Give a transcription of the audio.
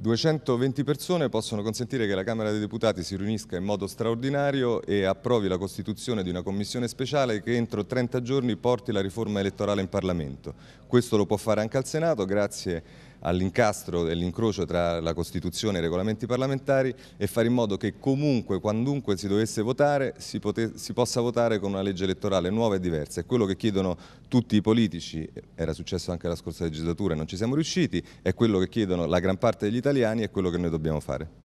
220 persone possono consentire che la Camera dei Deputati si riunisca in modo straordinario e approvi la costituzione di una commissione speciale che entro 30 giorni porti la riforma elettorale in Parlamento. Questo lo può fare anche al Senato grazie all'incastro e all'incrocio tra la Costituzione e i regolamenti parlamentari e fare in modo che comunque, quandunque si dovesse votare, si, si possa votare con una legge elettorale nuova e diversa. È quello che chiedono tutti i politici, era successo anche la scorsa legislatura e non ci siamo riusciti, è quello che chiedono la gran parte degli italiani e è quello che noi dobbiamo fare.